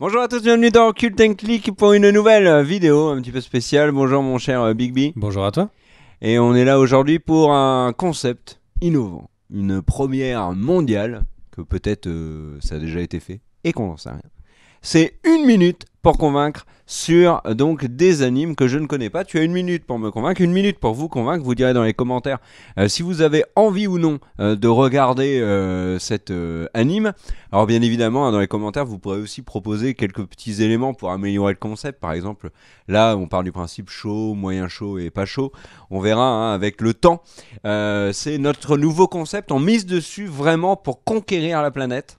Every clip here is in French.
Bonjour à tous, bienvenue dans Cult and Click pour une nouvelle euh, vidéo un petit peu spéciale. Bonjour mon cher euh, Bigby. Bonjour à toi. Et on est là aujourd'hui pour un concept innovant, une première mondiale que peut-être euh, ça a déjà été fait et qu'on n'en sait rien. C'est une minute pour convaincre sur euh, donc des animes que je ne connais pas. Tu as une minute pour me convaincre, une minute pour vous convaincre. Vous direz dans les commentaires euh, si vous avez envie ou non euh, de regarder cette anime. Alors bien évidemment, hein, dans les commentaires, vous pourrez aussi proposer quelques petits éléments pour améliorer le concept. Par exemple, là, on parle du principe chaud, moyen chaud et pas chaud. On verra hein, avec le temps. C'est notre nouveau concept. On mise dessus vraiment pour conquérir la planète.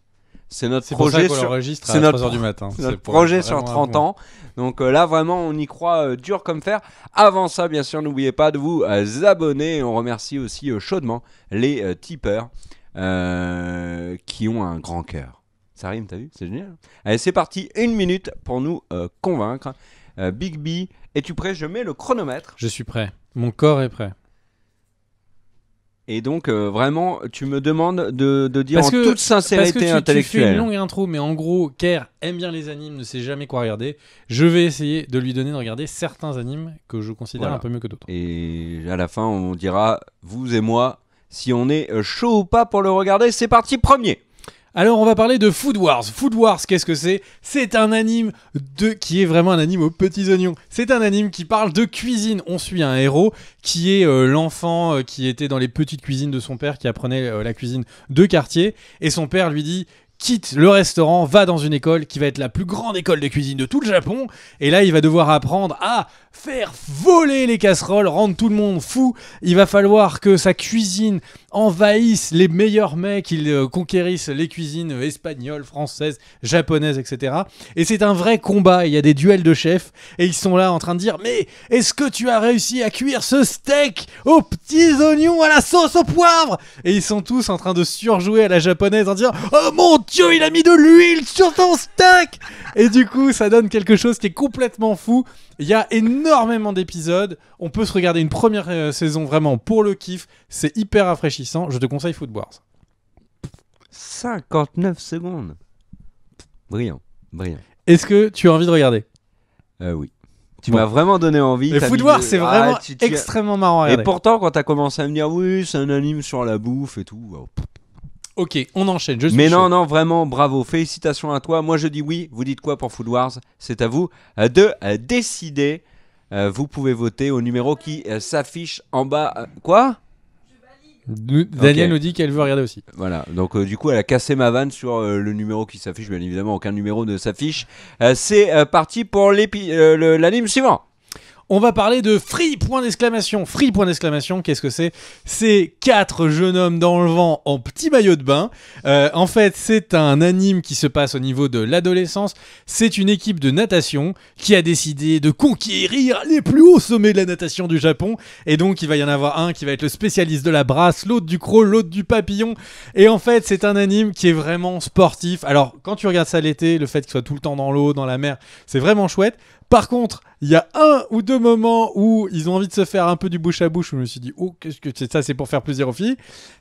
C'est notre projet sur du matin. projet sur 30 ans. Donc euh, là vraiment on y croit euh, dur comme fer. Avant ça bien sûr n'oubliez pas de vous euh, abonner on remercie aussi chaudement les tipeurs qui ont un grand cœur. Ça rime, t'as vu C'est génial. Hein. Allez, c'est parti, une minute pour nous convaincre. Big B, es-tu prêt Je mets le chronomètre. Je suis prêt. Mon corps est prêt. Et donc, euh, vraiment, tu me demandes de, dire en toute sincérité parce que tu, intellectuelle. fais une longue intro, mais en gros, Kerr aime bien les animes, ne sait jamais quoi regarder. Je vais essayer de lui donner de regarder certains animes que je considère un peu mieux que d'autres. Et à la fin, on dira, vous et moi, si on est chaud ou pas pour le regarder. C'est parti, premier alors on va parler de Food Wars. Food Wars, qu'est-ce que c'est C'est un anime de qui est vraiment un anime aux petits oignons. C'est un anime qui parle de cuisine. On suit un héros qui est euh, l'enfant euh, qui était dans les petites cuisines de son père qui apprenait euh, la cuisine de quartier et son père lui dit quitte le restaurant, va dans une école qui va être la plus grande école de cuisine de tout le Japon. Et là, il va devoir apprendre à faire voler les casseroles, rendre tout le monde fou. Il va falloir que sa cuisine envahissent les meilleurs mecs, ils euh, conquérissent les cuisines espagnoles, françaises, japonaises, etc. Et c'est un vrai combat, il y a des duels de chefs, et ils sont là en train de dire Mais est-ce que tu as réussi à cuire ce steak aux petits oignons, à la sauce au poivre Et ils sont tous en train de surjouer à la japonaise en disant Oh mon dieu, il a mis de l'huile sur ton steak Et du coup, ça donne quelque chose qui est complètement fou. Il y a énormément d'épisodes. On peut se regarder une première euh, saison vraiment pour le kiff. C'est hyper rafraîchissant. Je te conseille Food Wars. 59 secondes. Brillant, brillant. Est-ce que tu as envie de regarder euh, oui. Tu m'as vraiment donné envie. Mais Food Wars, c'est ah, vraiment extrêmement marrant Et pourtant, quand tu as commencé à me dire oui, c'est un anime sur la bouffe et tout, oh, Ok, on enchaîne. Mais non, non, vraiment, bravo. Félicitations à toi. Moi, je dis oui. Vous dites quoi pour Food Wars C'est à vous euh, de euh, décider. Euh, vous pouvez voter au numéro qui s'affiche en bas. Quoi nous, Daniel nous dit qu'elle veut regarder aussi. Voilà, donc du coup, elle a cassé ma vanne sur le numéro qui s'affiche. Bien évidemment, aucun numéro ne s'affiche. c'est parti pour l'anime suivant. On va parler de Free point d'exclamation. Free point d'exclamation, qu'est-ce que c'est C'est quatre jeunes hommes dans le vent en petit maillot de bain. Euh, en fait, c'est un anime qui se passe au niveau de l'adolescence. C'est une équipe de natation qui a décidé de conquérir les plus hauts sommets de la natation du Japon. Et donc, il va y en avoir un qui va être le spécialiste de la brasse, l'autre du crawl, l'autre du papillon. Et en fait, c'est un anime qui est vraiment sportif. Alors, quand tu regardes ça l'été, le fait qu'il soit tout le temps dans l'eau, dans la mer, c'est vraiment chouette. Par contre, il y a un ou deux moments où ils ont envie de se faire un peu du bouche à bouche, où je me suis dit, oh, qu'est-ce que c'est ça, c'est pour faire plaisir aux filles.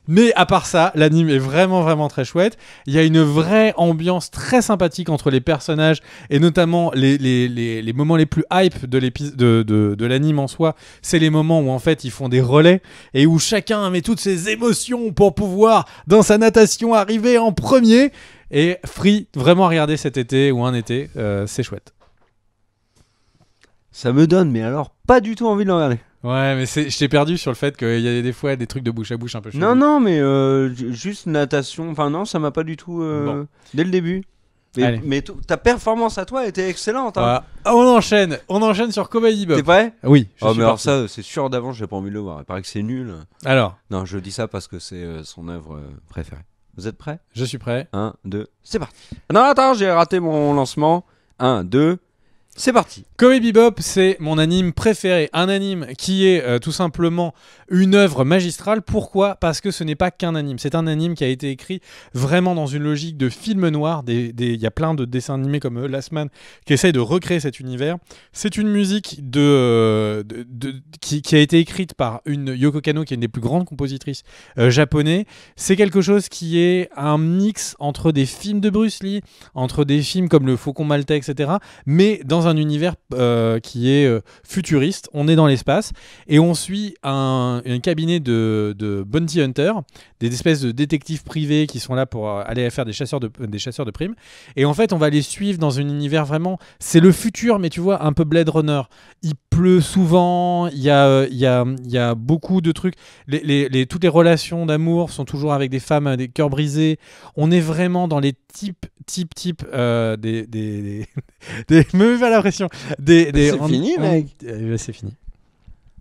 Mais à part ça, l'anime est vraiment, vraiment très chouette. Il y a une vraie ambiance très sympathique entre les personnages et notamment les, moments les plus hype de, de, de, l'anime en soi. C'est les moments où en fait ils font des relais et où chacun met toutes ses émotions pour pouvoir, dans sa natation, arriver en premier. Et Free, vraiment regarder cet été ou un été, euh, c'est chouette ça me donne, mais alors pas du tout envie de le regarder. Ouais, mais je t'ai perdu sur le fait qu'il y a des fois des trucs de bouche à bouche un peu chelou. Non, non, mais euh, juste natation. Enfin, non, ça m'a pas du tout. Euh, dès le début. Mais, mais ta performance à toi était excellente. Hein. Ah, on enchaîne, on enchaîne sur Cowboy Bob. T'es prêt Oui. Je oh, suis mais alors ça, c'est sûr d'avance, j'ai pas envie de le voir. Il paraît que c'est nul. Alors Non, je dis ça parce que c'est euh, son œuvre préférée. Vous êtes prêts Je suis prêt. 1, 2, c'est parti. Non, attends, j'ai raté mon lancement. 1, 2, c'est parti. Cowboy Bebop, c'est mon anime préféré, un anime qui est euh, tout simplement une œuvre magistrale. Pourquoi Parce que ce n'est pas qu'un anime. C'est un anime qui a été écrit vraiment dans une logique de film noir. Il y a plein de dessins animés comme euh, Last Man qui essayent de recréer cet univers. C'est une musique euh, qui, a été écrite par une Yoko Kano, qui est une des plus grandes compositrices japonaises. C'est quelque chose qui est un mix entre des films de Bruce Lee, entre des films comme Le Faucon Maltais, etc. Mais dans un un univers euh, qui est euh, futuriste. On est dans l'espace et on suit un, cabinet de, de, bounty hunter, des espèces de détectives privés qui sont là pour euh, aller faire des chasseurs de, des chasseurs de primes. Et en fait, on va les suivre dans un univers vraiment. C'est le futur, mais tu vois, un peu Blade Runner. Il pleut souvent, il y a, il y a, il y a beaucoup de trucs. Les, toutes les relations d'amour sont toujours avec des femmes, des cœurs brisés. On est vraiment dans les types, types, types des, des, des, des la pression. Des, c'est fini, mec. Eh, c'est fini.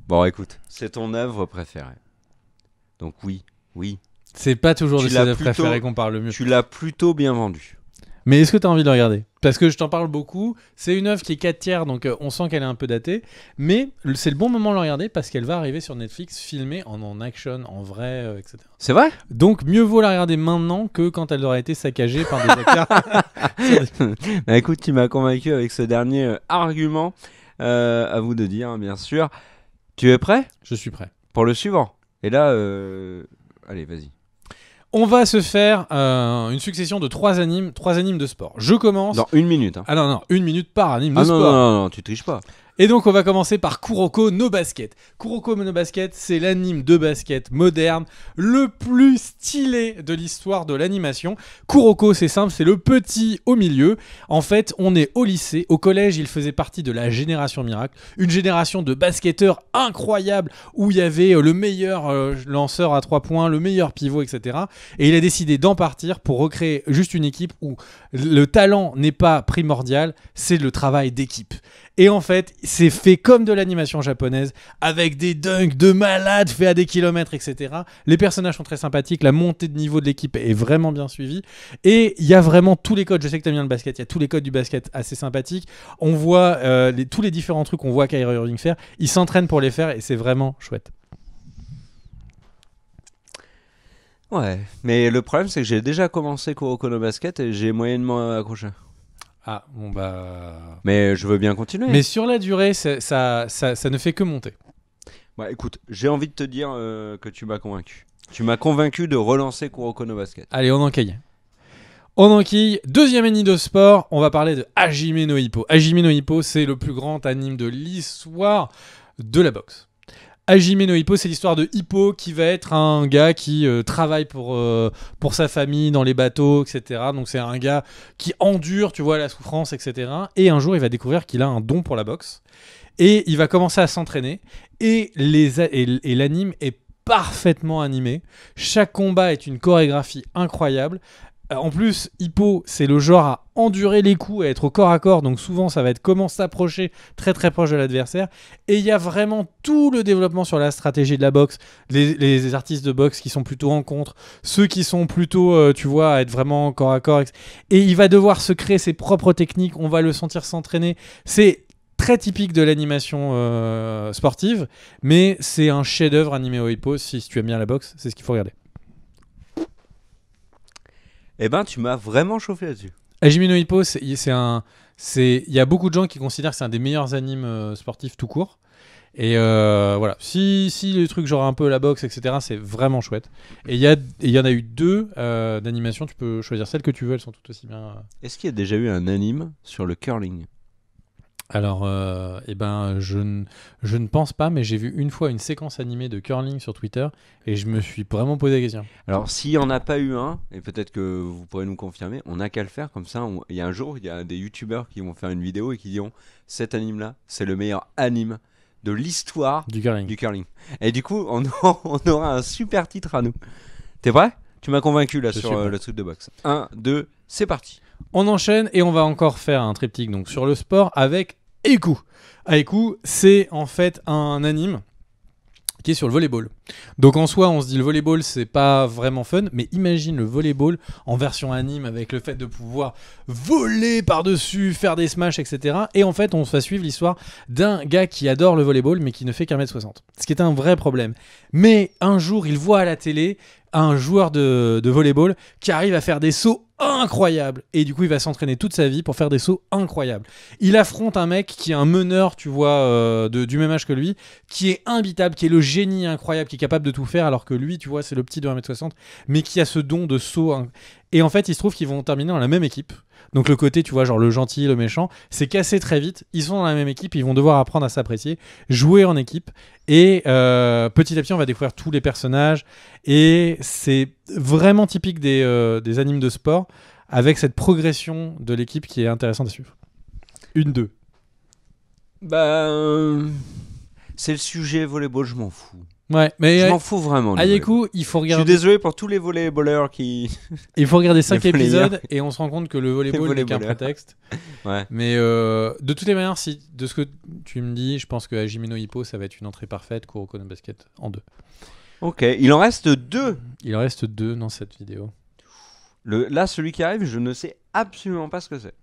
Bon, écoute, c'est ton œuvre préférée. Donc oui, oui. C'est pas toujours tu de préférées qu'on parle le mieux. Tu l'as plutôt bien vendu. Mais est-ce que tu as envie de le regarder Parce que je t'en parle beaucoup. C'est une œuvre qui est 4 tiers, donc euh, on sent qu'elle est un peu datée. Mais c'est le bon moment de le regarder parce qu'elle va arriver sur Netflix filmée en, en action, en vrai, euh, etc. C'est vrai Donc mieux vaut la regarder maintenant que quand elle aura été saccagée par des acteurs. Bah, écoute, tu m'as convaincu avec ce dernier euh, argument. Euh, à vous de dire, hein, bien sûr. Tu es prêt Je suis prêt. Pour le suivant. Et là, allez, vas-y. On va se faire euh, une succession de trois animes, trois animes de sport. Je commence. Dans une minute. Hein. Ah non, non, une minute par anime de Ah non, non, non, tu triches pas. Et donc on va commencer par Kuroko no Basket. Kuroko no Basket, c'est l'anime de basket moderne le plus stylé de l'histoire de l'animation. Kuroko, c'est simple, c'est le petit au milieu. En fait, on est au lycée, au collège, il faisait partie de la génération miracle, une génération de basketteurs incroyables où il y avait euh, le meilleur euh, lanceur à trois points, le meilleur pivot, etc. Et il a décidé d'en partir pour recréer juste une équipe où le talent n'est pas primordial, c'est le travail d'équipe. Et en fait, c'est fait comme de l'animation japonaise, avec des dunks de malades faits à des kilomètres, etc. Les personnages sont très sympathiques, la montée de niveau de l'équipe est vraiment bien suivie. Et il y a vraiment tous les codes. Je sais que tu aimes bien le basket, il y a tous les codes du basket assez sympathiques. On voit euh, tous les différents trucs qu'on voit Kyrie Irving faire. Il s'entraîne pour les faire et c'est vraiment chouette. Ouais, mais le problème c'est que j'ai déjà commencé Kuroko no Basket et j'ai moyennement accroché. Ah, bon bah. Mais je veux bien continuer. Mais sur la durée, ça, ça, ça, ne fait que monter. Bah écoute, j'ai envie de te dire euh, que tu m'as convaincu. Tu m'as convaincu de relancer Kuroko no Basket. Allez, on enquille. On enquille. Deuxième ennemi de sport, on va parler de Hajime no Hippo. Hajime no Hippo, c'est le plus grand anime de l'histoire de la boxe. Hajime no Hippo, c'est l'histoire de Hippo qui va être un gars qui euh, travaille pour, euh, pour sa famille dans les bateaux, etc. Donc c'est un gars qui endure, tu vois, la souffrance, etc. Et un jour, il va découvrir qu'il a un don pour la boxe. Et il va commencer à s'entraîner. Et l'anime et, est parfaitement animé. Chaque combat est une chorégraphie incroyable. Euh, en plus, Hippo, c'est le genre à endurer les coups, à être au corps à corps, donc souvent ça va être comment s'approcher très très proche de l'adversaire. Et il y a vraiment tout le développement sur la stratégie de la boxe, les, artistes de boxe qui sont plutôt en contre, ceux qui sont plutôt, euh, tu vois, à être vraiment corps à corps. Et il va devoir se créer ses propres techniques, on va le sentir s'entraîner. C'est très typique de l'animation euh, sportive, mais c'est un chef-d'œuvre animé au Hippo, si tu aimes bien la boxe, c'est ce qu'il faut regarder eh ben tu m'as vraiment chauffé là-dessus. Hajime no Hippo, c'est un, c'est, il y a beaucoup de gens qui considèrent que c'est un des meilleurs animes euh, sportifs tout court. Et euh, voilà, si, si les trucs genre un peu la boxe, etc., c'est vraiment chouette. Et il y, a, y en a eu deux euh, d'animation, tu peux choisir celle que tu veux, elles sont toutes aussi bien. Est-ce qu'il y a déjà eu un anime sur le curling alors, euh, eh ben, je, ne, je ne pense pas, mais j'ai vu une fois une séquence animée de curling sur Twitter et je me suis vraiment posé la question. Alors, s'il n'y en a pas eu un, et peut-être que vous pourrez nous confirmer, on n'a qu'à le faire comme ça. Il y a un jour, il y a des youtubeurs qui vont faire une vidéo et qui diront Cet anime-là, c'est le meilleur anime de l'histoire du curling. Et du coup, on, aura un super titre à nous. T'es prêt Tu m'as convaincu là sur euh, le truc de boxe. 1, 2, c'est parti. On enchaîne et on va encore faire un triptyque donc sur le sport avec Aiku. Aiku, ah, c'est en fait un anime qui est sur le volleyball. Donc en soi, on se dit le volleyball, c'est pas vraiment fun, mais imagine le volleyball en version anime avec le fait de pouvoir voler par-dessus, faire des smash, etc. Et en fait, on se fait suivre l'histoire d'un gars qui adore le volleyball, mais qui ne fait qu'un mètre 60. Ce qui est un vrai problème. Mais un jour, il voit à la télé un joueur de, de volleyball qui arrive à faire des sauts incroyables. Et du coup, il va s'entraîner toute sa vie pour faire des sauts incroyables. Il affronte un mec qui est un meneur, tu vois, euh, de, du même âge que lui, qui est imbitable, qui est le génie incroyable, qui est capable de tout faire, alors que lui, tu vois, c'est le petit de 1m60, mais qui a ce don de saut. Et en fait, il se trouve qu'ils vont terminer dans la même équipe. Donc le côté, tu vois, genre le gentil, le méchant, c'est cassé très vite. Ils sont dans la même équipe, ils vont devoir apprendre à s'apprécier, jouer en équipe. Et euh, petit à petit, on va découvrir tous les personnages. Et c'est vraiment typique euh, des, animes de sport, avec cette progression de l'équipe qui est intéressante à suivre. Une, deux. Ben... c'est le sujet volleyball, je m'en fous. Ouais, mais je euh, m'en fous vraiment. Ayeku, il faut regarder. Je suis désolé pour tous les volleyballeurs qui. il faut regarder 5 épisodes et on se rend compte que le volleyball n'est qu'un prétexte. Mais euh, de toutes les manières, si de ce que tu me dis, je pense que à Hippo, ça va être une entrée parfaite. Kuroko no Basket en deux. Ok, il en reste deux. Il en reste deux dans cette vidéo. Le, là, celui qui arrive, je ne sais absolument pas ce que c'est.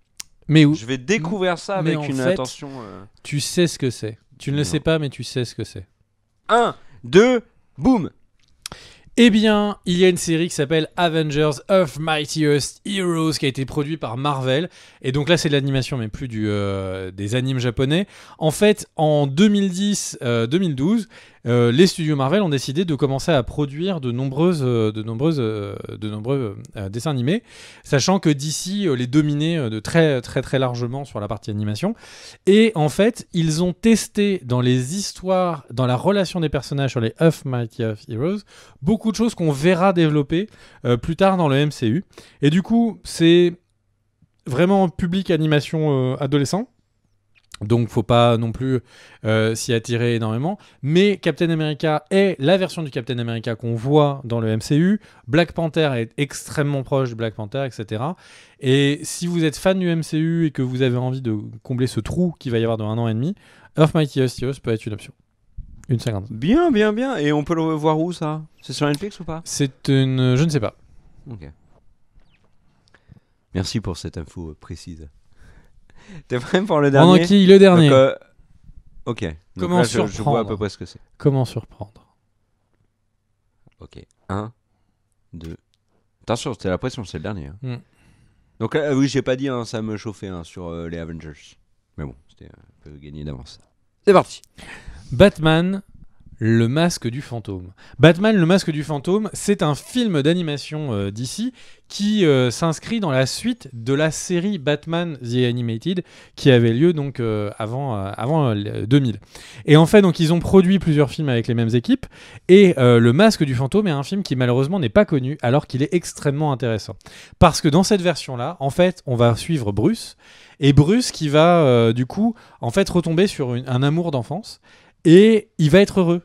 Mais où Je vais découvrir ça avec une attention. Euh, tu sais ce que c'est. Tu ne le sais pas, mais tu sais ce que c'est. 1 de boum eh bien, il y a une série qui s'appelle Avengers of Mightiest Heroes qui a été produite par Marvel. Et donc là, c'est de l'animation, mais plus du, euh, des animes japonais. En fait, en 2010-2012, euh, les studios Marvel ont décidé de commencer à produire de nombreuses, euh, de nombreuses, euh, de nombreux dessins animés, sachant que DC les dominait de très, très, très largement sur la partie animation. Et en fait, ils ont testé dans les histoires, dans la relation des personnages sur les of Mighty Heroes, beaucoup de choses qu'on verra développer plus tard dans le MCU. Et du coup, c'est vraiment public animation adolescent donc, faut pas non plus euh, s'y attirer énormément. Mais Captain America est la version du Captain America qu'on voit dans le MCU. Black Panther est extrêmement proche du Black Panther, etc. Et si vous êtes fan du MCU et que vous avez envie de combler ce trou qui va y avoir dans un an et demi, Earth Mighty Heroes peut être une option. Une cinquante. Bien, bien, bien. Et on peut le voir où ça C'est sur Netflix ou pas C'est une. Je ne sais pas. Ok. Merci pour cette info précise. T'es prêt pour le dernier On qui le dernier. Euh, ok. Comment surprendre je, vois à peu près ce que c'est. Comment surprendre Ok. 1, 2. Attention, c'était la pression, c'est le dernier. Hein. Hmm. Donc là, euh, oui, j'ai pas dit, hein, ça me chauffait hein, sur euh, les Avengers. Mais bon, c'était un peu gagné d'avance. C'est parti. Batman le masque du fantôme. Batman, le masque du fantôme, c'est un film d'animation euh, d'ici qui euh, s'inscrit dans la suite de la série Batman The Animated qui avait lieu donc euh, avant, avant 2000. Et en fait, donc ils ont produit plusieurs films avec les mêmes équipes et le masque du fantôme est un film qui malheureusement n'est pas connu alors qu'il est extrêmement intéressant. Parce que dans cette version-là, en fait, on va suivre Bruce et Bruce qui va du coup en fait retomber sur un amour d'enfance et il va être heureux.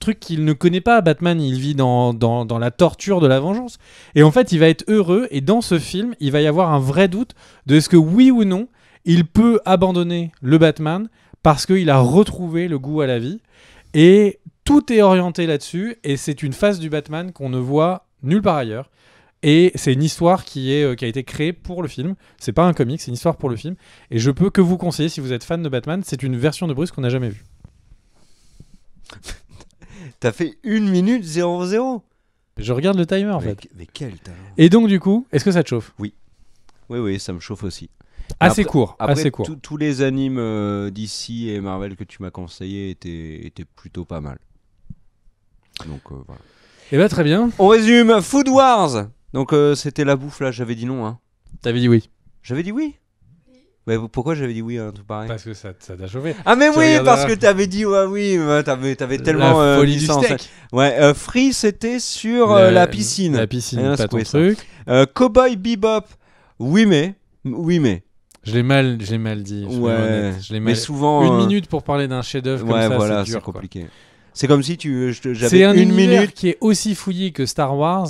Truc qu'il ne connaît pas, Batman, il vit dans, la torture de la vengeance. Et en fait, il va être heureux, et dans ce film, il va y avoir un vrai doute de ce que oui ou non, il peut abandonner le Batman parce qu'il a retrouvé le goût à la vie. Et tout est orienté là-dessus, et c'est une face du Batman qu'on ne voit nulle part ailleurs. Et c'est une histoire qui, est, euh, qui a été créée pour le film. C'est pas un comic, c'est une histoire pour le film. Et je peux que vous conseiller, si vous êtes fan de Batman, c'est une version de Bruce qu'on n'a jamais vue. T'as fait 1 minute 0-0 Je regarde le timer en fait. Et donc du coup, est-ce que ça te chauffe Oui. Oui, oui, ça me chauffe aussi. Assez court, assez court. Tous les animes euh, d'ici et Marvel que tu m'as conseillé étaient, plutôt pas mal. Donc euh, voilà. Et eh ben, très bien. On résume Food Wars. Donc euh, c'était la bouffe là, j'avais dit non. Hein. T'avais dit oui. J'avais dit oui mais pourquoi j'avais dit oui à un pareil Parce que ça ça t'a chauffé. Ah mais oui, parce que t'avais dit ouais, oui, t'avais avais tellement La euh, folie du steak. Ouais, euh, Free c'était sur la euh, piscine. La piscine, ah, pas ton truc. Cowboy Bebop, oui mais, oui mais, Je l'ai mal, mal dit. ouais, honnête, Je l'ai mais souvent Une minute pour parler d'un chef-d'œuvre comme ça, voilà, c'est compliqué. C'est comme si tu, j'avais C'est une minute. qui est aussi fouillé que Star Wars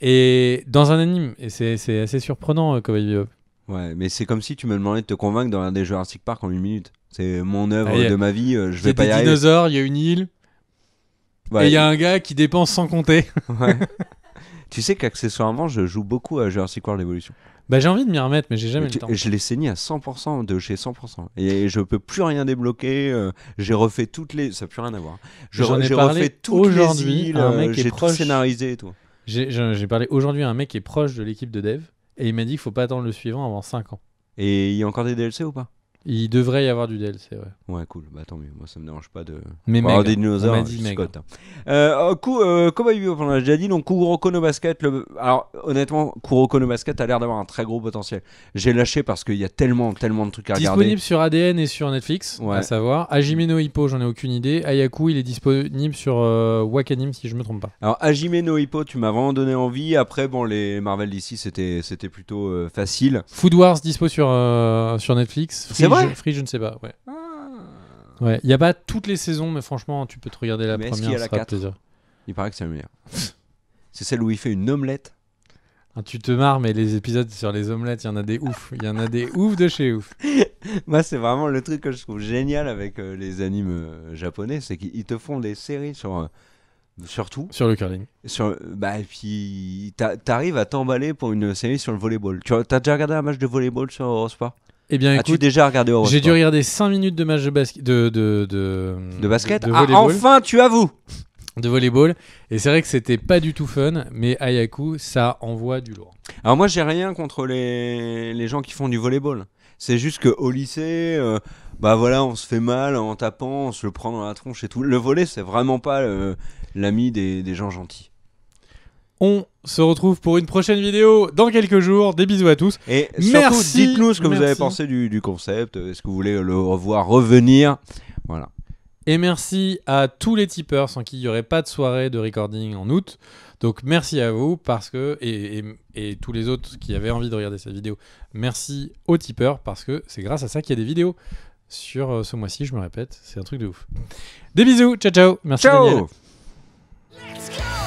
et dans un anime. Et c'est assez surprenant, Cowboy Bebop. Ouais, mais c'est comme si tu me demandais de te convaincre dans un des Jurassic Park en une minute. C'est mon œuvre ah, de ma vie, euh, je vais pas y aller. Il des dinosaures, il y a une île. et il y a un gars qui dépense sans compter. tu sais qu'accessoirement, je joue beaucoup à Jurassic World Evolution. Bah, j'ai envie de m'y remettre, mais j'ai jamais le temps. Je l'ai saigné à 100% de chez 100%. Et je peux plus rien débloquer. Euh, j'ai refait toutes les. Ça n'a plus rien à voir. J'en ai parlé aujourd'hui un mec euh, est proche. scénarisé et J'ai parlé aujourd'hui à un mec qui est proche de l'équipe de dev et il m'a dit qu'il faut pas attendre le suivant avant 5 ans. Et il y a encore des DLC ou pas il devrait y avoir du c'est vrai Ouais, cool. Bah tant mieux. Moi, ça me dérange pas de. Mais des dinosaures, on dit hein. Hein. Euh, coup, comme on l'a déjà dit, donc Kuroko no Basket. Alors, honnêtement, Kuroko no Basket a l'air d'avoir un très gros potentiel. J'ai lâché parce qu'il y a tellement, tellement de trucs à disponible regarder. Disponible sur ADN et sur Netflix, ouais. à savoir. Hajime no Hippo, j'en ai aucune idée. Ayaku, il est disponible sur euh, Wakanim, si je me trompe pas. Alors, Hajime no Hippo, tu m'as vraiment donné envie. Après, bon, les Marvel d'ici, c'était, c'était plutôt euh, facile. Food Wars dispo sur, euh, sur Netflix. C'est vrai je ne sais pas. Ouais. Ah. Ouais, il y a pas toutes les saisons, mais franchement, tu peux te regarder la première, ça Il paraît que c'est la meilleure. c'est celle où il fait une omelette. Ah, tu te marres, mais les épisodes sur les omelettes, il y en a des ouf. Il y en a des ouf de chez ouf. Moi, c'est vraiment le truc que je trouve génial avec euh, les animes euh, japonais, c'est qu'ils te font des séries sur. Euh, Surtout. Sur le curling. Sur, bah, et puis, t'arrives à t'emballer pour une série sur le volleyball. Tu as, as déjà regardé un match de volleyball sur Eurosport eh bien, as déjà regardé J'ai dû regarder 5 minutes de match de basket. De, de, basket ah, enfin, tu avoues De volleyball. Et c'est vrai que c'était pas du tout fun, mais Ayaku, ça envoie du lourd. Alors, moi, j'ai rien contre les, gens qui font du volleyball. C'est juste qu'au lycée. Euh, bah voilà, on se fait mal en tapant, on se le prend dans la tronche et tout. Le volet, c'est vraiment pas euh, l'ami des, gens gentils. On se retrouve pour une prochaine vidéo dans quelques jours. Des bisous à tous. Et surtout, dites-nous ce que vous avez pensé du, concept. Est-ce que vous voulez le revoir revenir Voilà. Et merci à tous les tipeurs sans qui il n'y aurait pas de soirée de recording en août. Donc merci à vous parce que et, et, tous les autres qui avaient envie de regarder cette vidéo, merci aux tipeurs parce que c'est grâce à ça qu'il y a des vidéos sur euh, ce mois-ci. Je me répète, c'est un truc de ouf. Des bisous, ciao ciao, merci ciao Daniel.